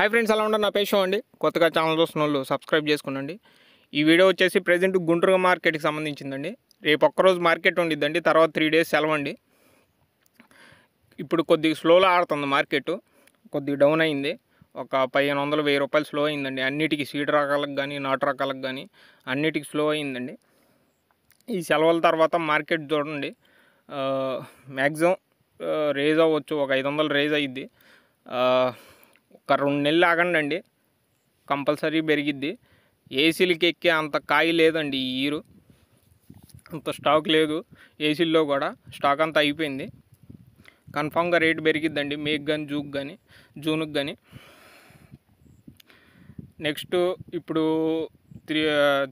hi friends అలా ఉండరు నా పేషో అండి కొత్తగా ఛానల్ చూస్తున్న వాళ్ళు సబ్స్క్రైబ్ చేసుకోండి ఈ వీడియో వచ్చేసి ప్రజెంట్ గుంటూరు మార్కెట్కి సంబంధించిందండి రేపు ఒక్కరోజు మార్కెట్ ఉండిద్దండి తర్వాత త్రీ డేస్ సెలవు అండి ఇప్పుడు కొద్దిగా స్లోలో ఆడుతుంది మార్కెట్ కొద్దిగా డౌన్ అయింది ఒక పదిహేను వందలు వెయ్యి రూపాయలు స్లో అయిందండి అన్నిటికీ సీడ్ రకాలకు కానీ నాటు రకాలకు కానీ అన్నిటికీ స్లో అయిందండి ఈ సెలవుల తర్వాత మార్కెట్ చూడండి మ్యాక్సిమం రేజ్ అవ్వచ్చు ఒక ఐదు వందలు రేజ్ అయ్యిద్ది ఒక రెండు నెలలు ఆగండి కంపల్సరీ పెరిగిద్ది ఏసీలకి ఎక్కే అంత కాయ లేదండి ఈ ఇయరు అంత స్టాక్ లేదు ఏసీల్లో కూడా స్టాక్ అంతా అయిపోయింది కన్ఫామ్గా రేటు పెరిగిద్దండి మేక్ కానీ జూక్ కానీ జూనుకు కానీ నెక్స్ట్ ఇప్పుడు త్రీ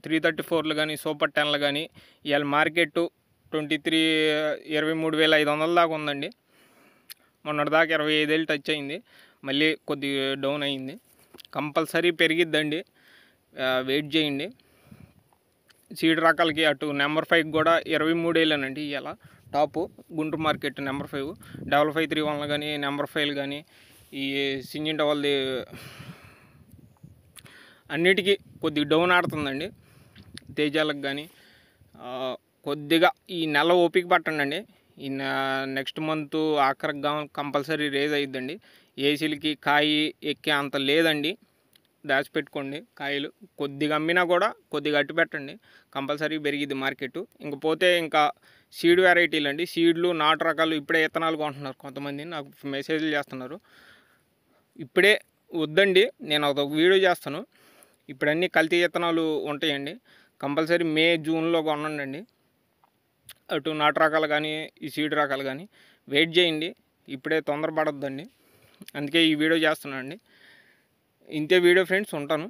త్రీ థర్టీ ఫోర్లు కానీ సూపర్ టెన్లు కానీ ఇవాళ మార్కెట్ ట్వంటీ త్రీ ఇరవై మూడు వేల ఐదు వందల దాకా ఉందండి మొన్నటిదాకా ఇరవై ఐదేళ్ళు టచ్ అయింది మళ్ళీ కొద్ది డౌన్ అయింది కంపల్సరీ పెరిగిద్దండి వెయిట్ చేయండి సీడ్ రకాలకి అటు నెంబర్ ఫైవ్ కూడా ఇరవై మూడేళ్ళనండి ఇలా top Guntur market number five double five three వన్లు కానీ నెంబర్ ఫైవ్లు కానీ ఈ సింజింట వాళ్ళది అన్నిటికీ కొద్దిగా డౌన్ ఆడుతుందండి తేజాలకు కానీ కొద్దిగా ఈ నెల ఓపిక పట్టండి ఇన్ నెక్స్ట్ మంత్ ఆఖరిగా కంపల్సరీ రేజ్ అయ్యిద్దండి ఏసీలకి కాయి ఎక్కే అంత లేదండి దాచిపెట్టుకోండి కాయలు కొద్దిగా అమ్మినా కూడా కొద్దిగా అట్టు పెట్టండి కంపల్సరీ పెరిగిద్ది మార్కెట్ ఇంకపోతే ఇంకా సీడ్ వెరైటీలు అండి సీడ్లు నాటు రకాలు ఇప్పుడే విత్తనాలు కొంటున్నారు కొంతమంది నాకు మెసేజ్లు చేస్తున్నారు ఇప్పుడే వద్దండి నేను ఒక వీడియో చేస్తాను ఇప్పుడన్నీ కల్తీ విత్తనాలు ఉంటాయండి కంపల్సరీ మే జూన్లో కొనండి అటు నాటు రకాలు కానీ ఈ సీడ్ రకాలు కానీ వెయిట్ చేయండి ఇప్పుడే తొందర పడద్దండి అందుకే ఈ వీడియో అండి ఇంతే వీడియో ఫ్రెండ్స్ ఉంటాను